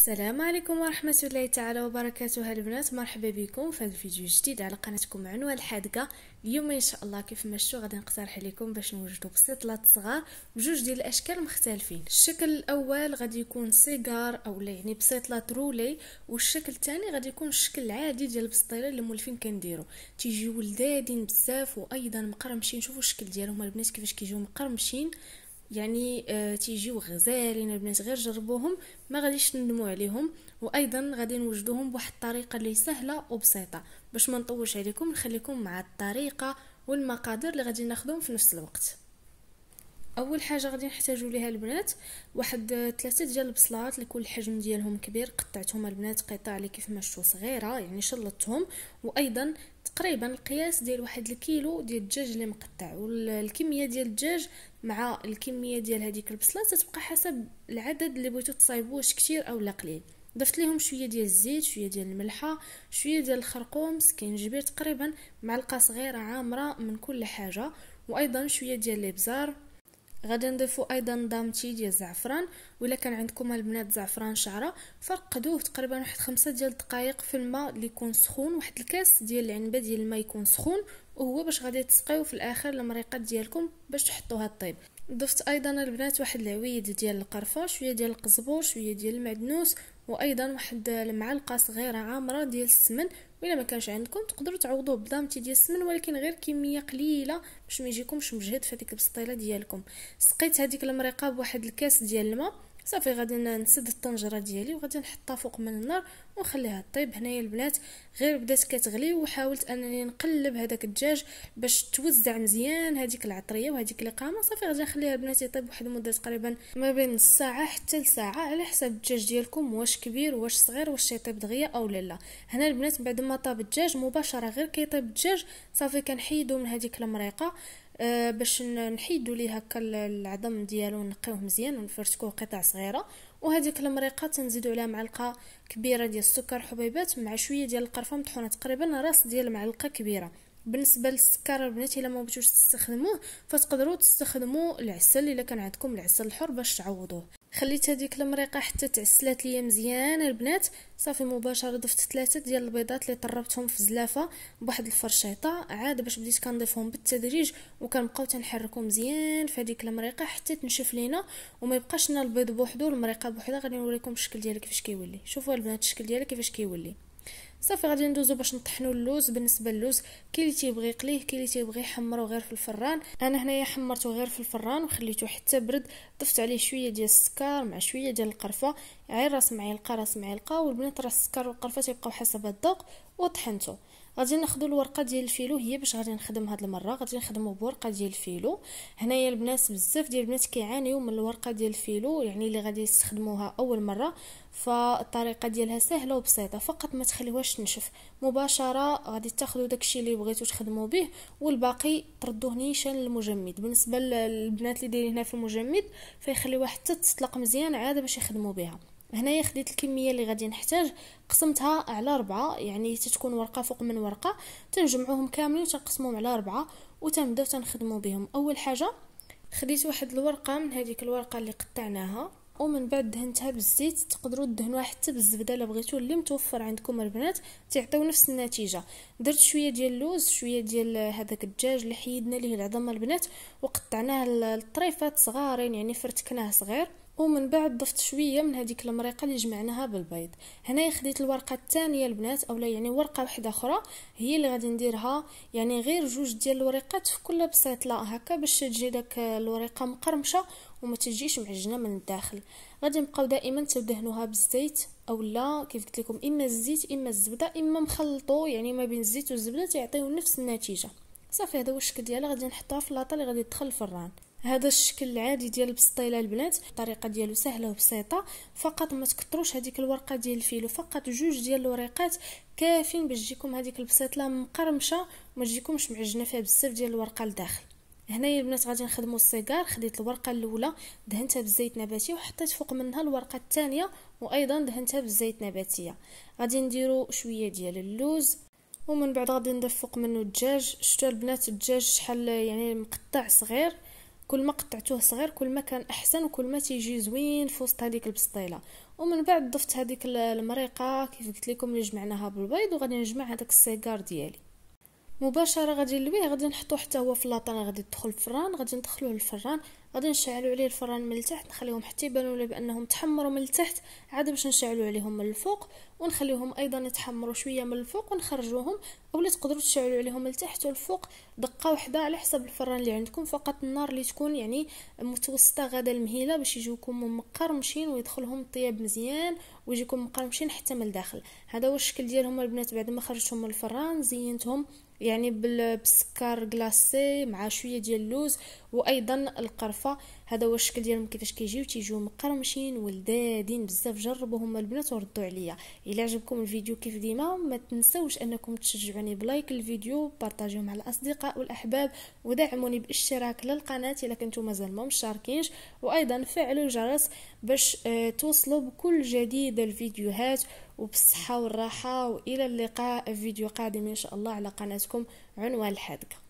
السلام عليكم ورحمة الله تعالى وبركاته البنات مرحبا بكم في هذا الفيديو الجديد على قناتكم عنوان الحادقة اليوم ان شاء الله كيف ما شفتوا غادي نقترح عليكم باش نوجدوا بسيطلات صغار بجوج ديال الاشكال مختلفين الشكل الاول غادي يكون سيجار اولا يعني بسيطلات رولي والشكل الثاني غادي يكون الشكل العادي ديال البسطيله اللي مولفين كنديروا تيجيو لذادين بزاف وايضا مقرمشين شوفوا الشكل ديالهم البنات كيفاش كيجيو مقرمشين يعني آه، تيجيو غزالين البنات غير جربوهم ما غاديش تندموا عليهم وايضا غادي نوجدوهم بواحد الطريقه اللي سهله وبسيطه باش ما نطولش عليكم نخليكم مع الطريقه والمقادير اللي غادي ناخذهم في نفس الوقت اول حاجه غادي نحتاجو ليها البنات واحد ثلاثه آه، ديال البصلات لكل حجم ديالهم كبير قطعتهم البنات قطع اللي كيف ما شفتوا صغيره يعني شلطتهم وايضا تقريبا القياس ديال واحد الكيلو ديال الدجاج اللي مقطع والكميه ديال الدجاج مع الكميه ديال هذيك البصله تتبقى حسب العدد اللي بغيتو تصايبوه واش كتير او لا قليل ضفت لهم شويه ديال الزيت شويه ديال الملحه شويه ديال الخرقوم سكينجبير تقريبا معلقه صغيره عامره من كل حاجه وايضا شويه ديال الابزار غادي نضيفو ايضا دامتي ديال الزعفران الا كان عندكم البنات زعفران شعره فرقدوه تقريبا واحد خمسة ديال الدقائق في الماء اللي يكون سخون واحد الكاس ديال العنبه ديال الماء يكون سخون وهو باش غادي تسقيو في الاخر المريقات ديالكم باش تحطوها طيب ضفت ايضا البنات واحد العويد ديال القرفه شويه ديال القزبور شويه ديال المعدنوس وايضا واحد المعلقه صغيره عامره ديال السمن والا ما كانش عندكم تقدروا تعوضوه بضامتي ديال السمن ولكن غير كميه قليله باش ما يجيكمش مجهد في هذيك البسطيله ديالكم سقيت هذيك المريقه بواحد الكاس ديال الماء صافي غادي نسد الطنجره ديالي وغادي نحطها فوق من النار ونخليها طيب هنايا البنات غير بدات كتغلي وحاولت انني نقلب هذاك الدجاج باش توزع مزيان هذيك العطريه وهذيك القامه صافي غادي نخليها البنات يطيب واحد المده تقريبا ما بين نص ساعه حتى لساعه على حسب الدجاج ديالكم واش كبير واش صغير واش يطيب دغيا او لا لا هنا البنات بعد ما طاب الدجاج مباشره غير كيطيب الدجاج صافي كنحيدو من هذيك المريقه آه، باش نحيدو ليه هكا العظم ديالو ونقيوه مزيان ونفرشكوه قطع صغيره وهذيك المريقه تنزيدو عليها معلقه كبيره ديال السكر حبيبات مع شويه ديال القرفه مطحونه تقريبا راس ديال معلقه كبيره بالنسبه للسكر البنات الا ما بغيتوش تستخدموه فتقدروا تستخدموا العسل الا كان عندكم العسل الحر باش تعوضوه خليت هذيك المريقه حتى تعسلات ليا مزيان البنات صافي مباشره ضفت ثلاثه ديال البيضات اللي طربتهم في زلافه بواحد الفرشيطه عاد باش بديت كنضيفهم بالتدريج وكنبقاو تنحركو مزيان في هذيك المريقه حتى تنشف لينا وما يبقاش لنا البيض بوحدو والمريقه بوحدها غادي نوريكم الشكل ديالها كيفاش كيولي شوفوا البنات الشكل ديالها كيفاش كيولي صافي غادي ندوزو باش نطحنو اللوز بالنسبه للوز كاين اللي تيبغي يقليه كاين اللي تيبغي يحمرو غير في الفران انا هنايا حمرتو غير في الفران وخليته حتى برد ضفت عليه شويه ديال السكر مع شويه ديال القرفه عير راس معلقه راس معلقه والبنات راس السكر والقرفه تيبقاو حسب الذوق وطحنته غادي ناخذ الورقه ديال الفيلو هي باش غادي نخدم هاد المره غادي نخدمو بورقه ديال الفيلو هنايا البنات بزاف ديال البنات كيعانيو من الورقه ديال الفيلو يعني اللي غادي يستخدموها اول مره فالطريقه ديالها سهله وبسيطه فقط ما تخليوهاش تنشف مباشره غادي تاخذوا داكشي اللي بغيتو تخدموا به والباقي تردوه نيشان للمجمد بالنسبه للبنات اللي دايرين هنا في المجمد فيخليوها حتى تطلق مزيان عاد باش يخدموا بها هنايا خديت الكميه اللي غادي نحتاج قسمتها على أربعة يعني تتكون ورقه فوق من ورقه تنجمعوهم كاملين وتنقسموهم على أربعة وتنبداو تنخدمو بهم اول حاجه خديت واحد الورقه من هذيك الورقه اللي قطعناها ومن بعد دهنتها بالزيت تقدروا تدهنوها حتى بالزبده الا بغيتو اللي متوفر عندكم البنات تعطيو نفس النتيجه درت شويه ديال اللوز شويه ديال هذاك الدجاج اللي حيدنا ليه العظم البنات وقطعناه لطريفات صغارين يعني فرتكناه صغير ومن بعد ضفت شويه من هذيك المريقه اللي جمعناها بالبيض هنايا خديت الورقه الثانيه البنات اولا يعني ورقه واحده اخرى هي اللي غادي نديرها يعني غير جوج ديال الوريقات في كل لا هكا باش تجي داك الوريقه مقرمشه وما تجيش معجنه من الداخل غادي نبقاو دائما تدهنوها بالزيت اولا كيف قلت لكم اما الزيت اما الزبده اما مخلطو يعني ما بين الزيت والزبده تيعطيو نفس النتيجه صافي هذا هو الشكل ديالها غادي نحطها في لاطه اللي غادي تدخل الفران هذا الشكل العادي ديال البسطيله البنات الطريقه ديالو سهله وبسيطه فقط ما تكثروش هذيك الورقه ديال الفيلو فقط جوج ديال الوريقات كافين باش تجيكم هذيك البسيطله مقرمشه وما تجيكمش معجنه فيها بزاف ديال الورقه لداخل هنايا البنات غادي نخدموا السيجار خديت الورقه الاولى دهنتها بالزيت نباتي وحطيت فوق منها الورقه الثانيه وايضا دهنتها بالزيت نباتيه غادي نديروا شويه ديال اللوز ومن بعد غادي نضيف فوق منه الدجاج شتو البنات الدجاج شحال يعني مقطع صغير كل ما قطعتوه صغير كل ما كان احسن وكل ما تيجي زوين في وسط هذيك البسطيله ومن بعد ضفت هذيك المريقه كيف قلت لكم اللي جمعناها بالبيض وغادي نجمع هذاك السيجار ديالي مباشره غادي نلويه غادي نحطو حتى هو في لاطان غادي يدخل الفران غادي ندخلوه للفران غادي نشعلو عليه الفران من التحت نخليهم حتى يبانوا لي بانهم تحمروا من التحت عاد باش نشعلو عليهم من الفوق ونخليهم ايضا يتحمروا شويه من الفوق ونخرجوهم اولا تقدروا تشعلو عليهم من التحت والفوق دقه واحده على حسب الفران اللي عندكم فقط النار اللي تكون يعني متوسطه غدا المهيله باش يجيوكم مقرمشين ويدخلهم الطياب مزيان ويجيكم مقرمشين حتى من الداخل هذا هو الشكل ديالهم البنات بعد ما خرجتهم من الفران زينتهم يعني بالسكر كلاسي مع شويه ديال اللوز وايضا القرفه هذا هو الشكل ديالهم كيفاش كيجيو تيجيو مقرمشين ولذادين بزاف جربوهم البنات وردوا عليا الا عجبكم الفيديو كيف ديما ما تنسوش انكم تشجعوني بلايك الفيديو بارطاجيوه مع الاصدقاء والاحباب ودعموني بالاشتراك للقناه الا كنتو مازال ما مشتركينش وايضا فعلوا الجرس باش آه، توصلوا بكل جديد الفيديوهات وبالصحة والراحة وإلى اللقاء في فيديو قادم إن شاء الله على قناتكم عنوان الحدقه